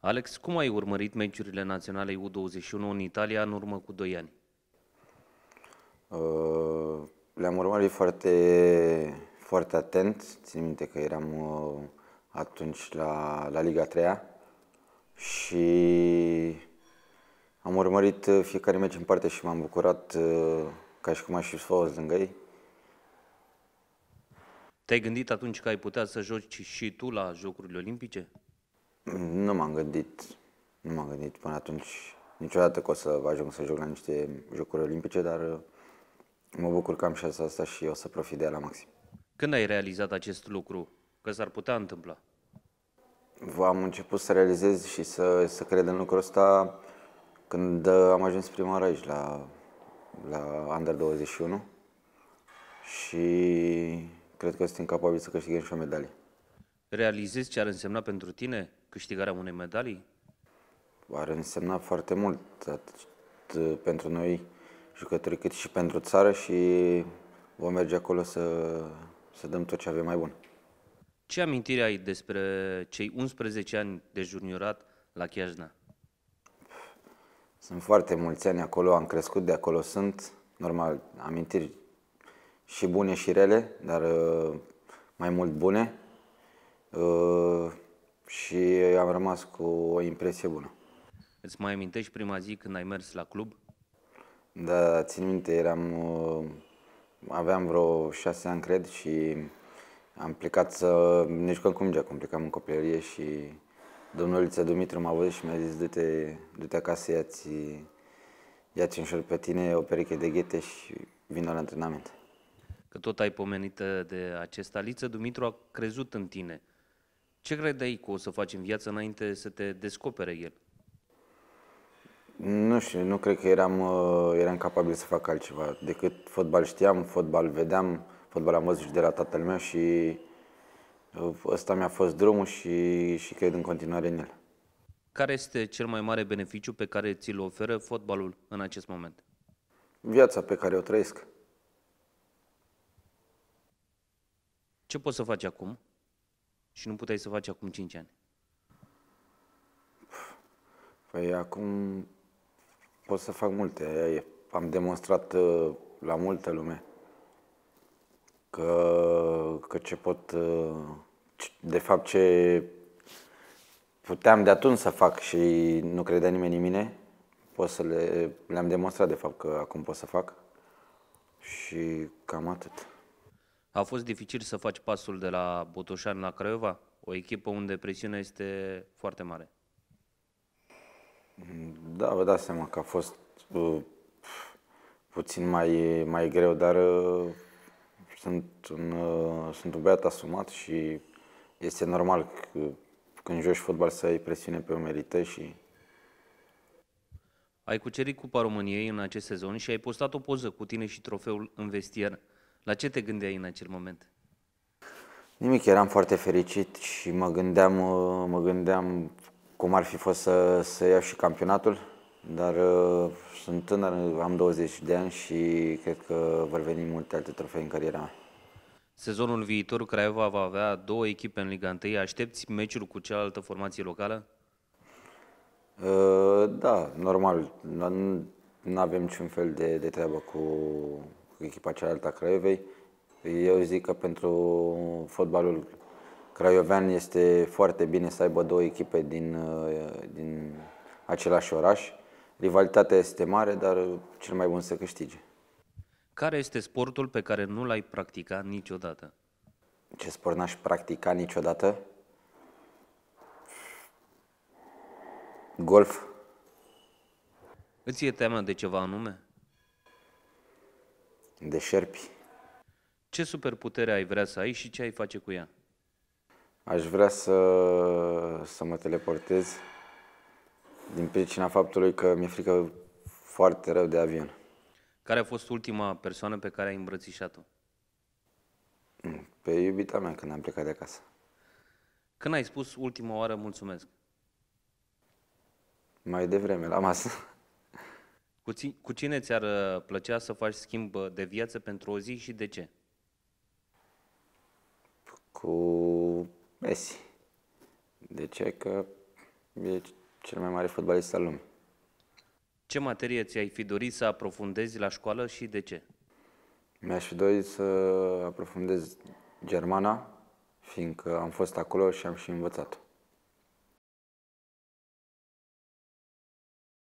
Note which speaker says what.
Speaker 1: Alex, cum ai urmărit meciurile naționale U21 în Italia în urmă cu 2 ani?
Speaker 2: Uh, le-am urmărit foarte, foarte atent. Țin minte că eram uh, atunci la, la Liga 3 și am urmărit uh, fiecare meci în parte și m-am bucurat uh, ca și cum aș fi fost lângă ei.
Speaker 1: Te-ai gândit atunci că ai putea să joci și tu la Jocurile Olimpice?
Speaker 2: Nu m-am gândit, nu m-am gândit până atunci niciodată că o să ajung să joc la niște jocuri olimpice, dar uh, mă bucur că am șansa asta și o să profit
Speaker 1: de ea la maxim. Când ai realizat acest lucru? Că s-ar putea întâmpla?
Speaker 2: Am început să realizez și să, să cred în lucrul ăsta când uh, am ajuns prima oară aici, la, la Under 21 și cred că sunt capabili să câștigăm și o medalie
Speaker 1: realizezi ce ar însemna pentru tine câștigarea unei medalii? Ar
Speaker 2: însemna foarte mult, atât uh, pentru noi jucători, cât și pentru țară și vom merge acolo să, să dăm tot ce avem mai bun.
Speaker 1: Ce amintire ai despre cei 11 ani de juniorat la Chiajna?
Speaker 2: Sunt foarte mulți ani acolo, am crescut, de acolo sunt. Normal, amintiri și bune și rele, dar uh, mai mult bune. Uh, și am rămas cu o impresie bună.
Speaker 1: Îți mai amintești prima zi când ai mers la club?
Speaker 2: Da, țin minte, eram, uh, aveam vreo șase ani, cred, și am plecat să ne jucăm cu mingea, cum plecam în copilărie și domnul Liță Dumitru m-a văzut și mi-a zis du-te, du-te acasă, ia-ți, ia-ți un șor pe tine, o pereche de ghete și vină la antrenament.
Speaker 1: Că tot ai pomenit de acesta, Liță Dumitru a crezut în tine. Ce credeai că o să faci în viață înainte să te descopere el?
Speaker 2: Nu știu, nu cred că eram, uh, eram capabil să fac altceva decât fotbal știam, fotbal vedeam, fotbal am văzut și de la tatăl meu și uh, ăsta mi-a fost drumul și, și cred în continuare în el.
Speaker 1: Care este cel mai mare beneficiu pe care ți-l oferă fotbalul în acest moment? Viața pe care o trăiesc. Ce poți să faci acum? și nu puteai să faci acum 5 ani?
Speaker 2: Păi acum pot să fac multe. Am demonstrat uh, la multă lume că, că ce pot, uh, de fapt ce puteam de atunci să fac și nu credea nimeni în mine, pot să le, le-am demonstrat de fapt că acum pot să fac și cam atât.
Speaker 1: A fost dificil să faci pasul de la Botoșan la Craiova? O echipă unde presiunea este foarte mare.
Speaker 2: Da, vă dați seama că a fost uh, puțin mai, mai greu, dar uh, sunt un, uh, sunt un băiat asumat și este normal că când joci fotbal să ai presiune pe merită și...
Speaker 1: Ai cucerit Cupa României în acest sezon și ai postat o poză cu tine și trofeul în vestier. La ce te gândeai în acel moment?
Speaker 2: Nimic, eram foarte fericit și mă gândeam, mă gândeam cum ar fi fost să, să iau și campionatul, dar uh, sunt tânăr, am 20 de ani și cred că vor veni multe alte trofei în cariera mea.
Speaker 1: Sezonul viitor, Craiova va avea două echipe în Liga 1. Aștepți meciul cu cealaltă formație locală?
Speaker 2: Uh, da, normal. Nu avem niciun fel de, de treabă cu, cu echipa cealaltă a Craiovei. Eu zic că pentru fotbalul craiovean este foarte bine să aibă două echipe din, uh, din același oraș. Rivalitatea este mare, dar cel mai bun să câștige.
Speaker 1: Care este sportul pe care nu l-ai practica niciodată?
Speaker 2: Ce sport n-aș practica niciodată?
Speaker 1: Golf. Îți e teamă de ceva anume?
Speaker 2: de șerpi.
Speaker 1: Ce superputere ai vrea să ai și ce ai face cu ea?
Speaker 2: Aș vrea să, să mă teleportez din pricina faptului că mi-e frică foarte rău de avion.
Speaker 1: Care a fost ultima persoană pe care ai îmbrățișat-o?
Speaker 2: Pe iubita mea când am plecat de acasă.
Speaker 1: Când ai spus ultima oară mulțumesc?
Speaker 2: Mai devreme, la masă.
Speaker 1: Cu, cine ți-ar uh, plăcea să faci schimb uh, de viață pentru o zi și de ce?
Speaker 2: Cu Messi. De ce? Că e cel mai mare fotbalist al lumii.
Speaker 1: Ce materie ți-ai fi dorit să aprofundezi la școală și de ce?
Speaker 2: Mi-aș fi dorit să aprofundez germana, fiindcă am fost acolo și am și învățat-o.